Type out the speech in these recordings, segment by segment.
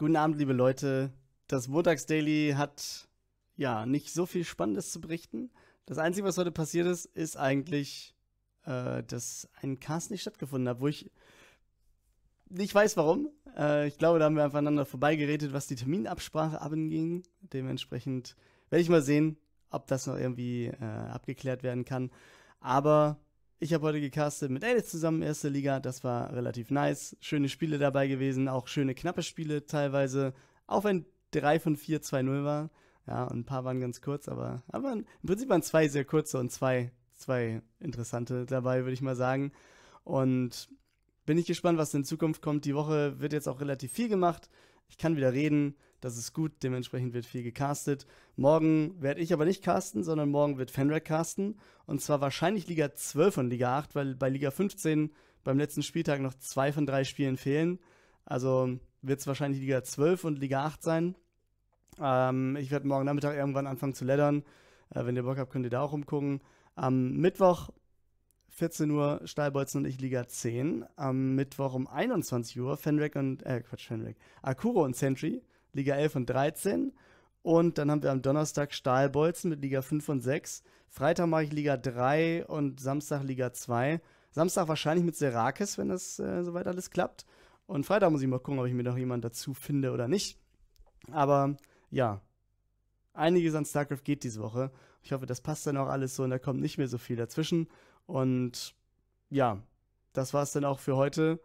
Guten Abend, liebe Leute. Das Montagsdaily hat ja nicht so viel Spannendes zu berichten. Das Einzige, was heute passiert ist, ist eigentlich, äh, dass ein Cast nicht stattgefunden hat, wo ich nicht weiß warum. Äh, ich glaube, da haben wir einfach aneinander vorbeigeredet, was die Terminabsprache abging. Dementsprechend werde ich mal sehen, ob das noch irgendwie äh, abgeklärt werden kann. Aber ich habe heute gecastet mit Alice zusammen, erste Liga. Das war relativ nice. Schöne Spiele dabei gewesen, auch schöne knappe Spiele teilweise. Auch wenn 3 von 4 2-0 war. Ja, und ein paar waren ganz kurz, aber, aber im Prinzip waren zwei sehr kurze und zwei, zwei interessante dabei, würde ich mal sagen. Und bin ich gespannt, was in Zukunft kommt. Die Woche wird jetzt auch relativ viel gemacht. Ich kann wieder reden. Das ist gut, dementsprechend wird viel gecastet. Morgen werde ich aber nicht casten, sondern morgen wird Fenrec casten. Und zwar wahrscheinlich Liga 12 und Liga 8, weil bei Liga 15 beim letzten Spieltag noch zwei von drei Spielen fehlen. Also wird es wahrscheinlich Liga 12 und Liga 8 sein. Ähm, ich werde morgen Nachmittag irgendwann anfangen zu leddern. Äh, wenn ihr Bock habt, könnt ihr da auch rumgucken. Am Mittwoch 14 Uhr Stahlbolzen und ich Liga 10. Am Mittwoch um 21 Uhr Fenrec und, äh, Quatsch, Fenrec. Akuro und Sentry. Liga 11 und 13. Und dann haben wir am Donnerstag Stahlbolzen mit Liga 5 und 6. Freitag mache ich Liga 3 und Samstag Liga 2. Samstag wahrscheinlich mit Serakis, wenn das äh, soweit alles klappt. Und Freitag muss ich mal gucken, ob ich mir noch jemanden dazu finde oder nicht. Aber ja, einiges an StarCraft geht diese Woche. Ich hoffe, das passt dann auch alles so und da kommt nicht mehr so viel dazwischen. Und ja, das war es dann auch für heute.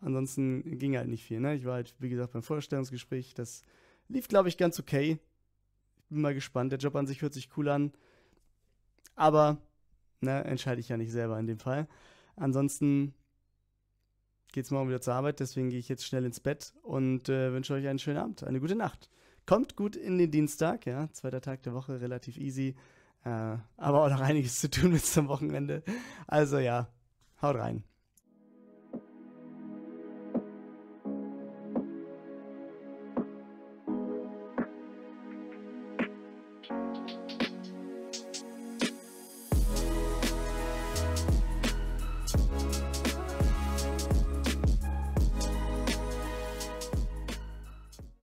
Ansonsten ging halt nicht viel. Ne? Ich war halt, wie gesagt, beim Vorstellungsgespräch. Das lief, glaube ich, ganz okay. Ich bin mal gespannt. Der Job an sich hört sich cool an. Aber ne, entscheide ich ja nicht selber in dem Fall. Ansonsten geht es morgen wieder zur Arbeit. Deswegen gehe ich jetzt schnell ins Bett und äh, wünsche euch einen schönen Abend, eine gute Nacht. Kommt gut in den Dienstag, ja. Zweiter Tag der Woche, relativ easy. Äh, aber auch noch einiges zu tun bis zum Wochenende. Also ja, haut rein.